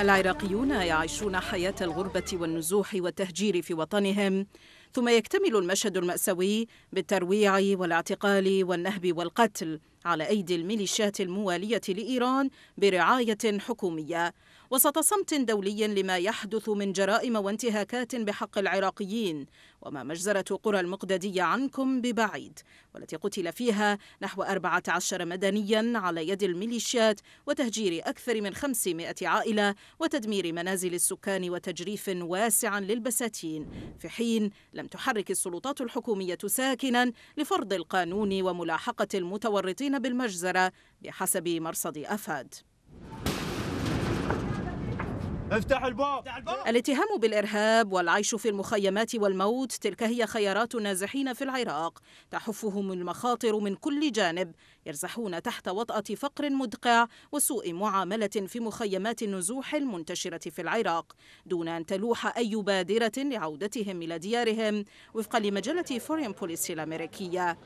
العراقيون يعيشون حياة الغربة والنزوح والتهجير في وطنهم ثم يكتمل المشهد المأساوي بالترويع والاعتقال والنهب والقتل على أيدي الميليشيات الموالية لإيران برعاية حكومية وسط صمت دولي لما يحدث من جرائم وانتهاكات بحق العراقيين وما مجزرة قرى المقددية عنكم ببعيد والتي قتل فيها نحو 14 مدنيا على يد الميليشيات وتهجير أكثر من 500 عائلة وتدمير منازل السكان وتجريف واسع للبساتين في حين لم تحرك السلطات الحكومية ساكنا لفرض القانون وملاحقة المتورطين كان بالمجزرة بحسب مرصد أفاد افتح الباب. افتح الباب الاتهام بالإرهاب والعيش في المخيمات والموت تلك هي خيارات النازحين في العراق تحفهم المخاطر من كل جانب يرزحون تحت وطأة فقر مدقع وسوء معاملة في مخيمات النزوح المنتشرة في العراق دون أن تلوح أي بادرة لعودتهم إلى ديارهم وفقا لمجلة فورين بوليسي الأمريكية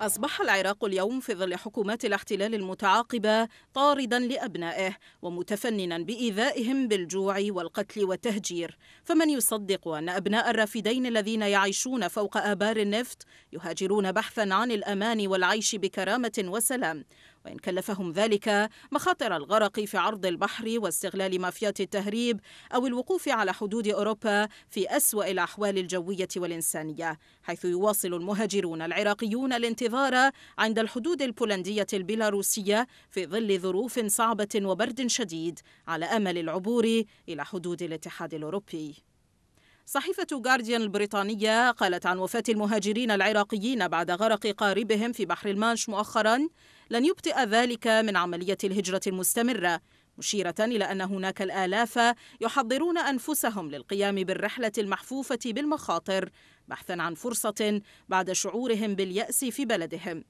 أصبح العراق اليوم في ظل حكومات الاحتلال المتعاقبة طاردا لأبنائه ومتفننا بإيذائهم بالجوع والقتل والتهجير فمن يصدق أن أبناء الرافدين الذين يعيشون فوق آبار النفط يهاجرون بحثا عن الأمان والعيش بكرامة وسلام وإن كلفهم ذلك مخاطر الغرق في عرض البحر واستغلال مافيات التهريب أو الوقوف على حدود أوروبا في أسوأ الأحوال الجوية والإنسانية حيث يواصل المهاجرون العراقيون الانتظار عند الحدود البولندية البيلاروسية في ظل ظروف صعبة وبرد شديد على أمل العبور إلى حدود الاتحاد الأوروبي صحيفة غارديان البريطانية قالت عن وفاة المهاجرين العراقيين بعد غرق قاربهم في بحر المانش مؤخرا لن يبطئ ذلك من عملية الهجرة المستمرة مشيرة إلى أن هناك الآلاف يحضرون أنفسهم للقيام بالرحلة المحفوفة بالمخاطر بحثا عن فرصة بعد شعورهم باليأس في بلدهم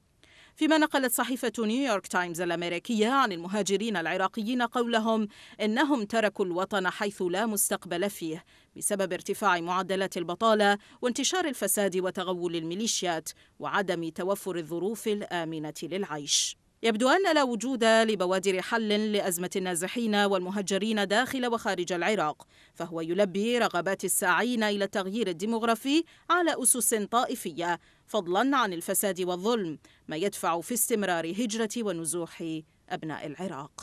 فيما نقلت صحيفة نيويورك تايمز الأمريكية عن المهاجرين العراقيين قولهم إنهم تركوا الوطن حيث لا مستقبل فيه بسبب ارتفاع معدلات البطالة وانتشار الفساد وتغول الميليشيات وعدم توفر الظروف الآمنة للعيش يبدو أن لا وجود لبوادر حل لأزمة النازحين والمهجرين داخل وخارج العراق فهو يلبي رغبات الساعين إلى التغيير الديمغرافي على أسس طائفية فضلا عن الفساد والظلم ما يدفع في استمرار هجرة ونزوح أبناء العراق